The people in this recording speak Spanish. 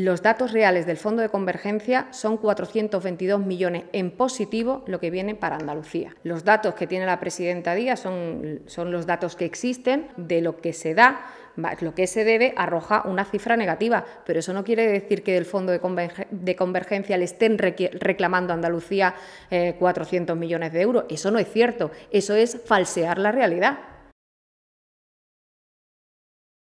Los datos reales del Fondo de Convergencia son 422 millones en positivo, lo que viene para Andalucía. Los datos que tiene la presidenta Díaz son, los datos que existen de lo que se da, lo que se debe arroja una cifra negativa, pero eso no quiere decir que del Fondo de, Convergencia le estén reclamando a Andalucía 400 eh, millones de euros. Eso no es cierto, eso es falsear la realidad.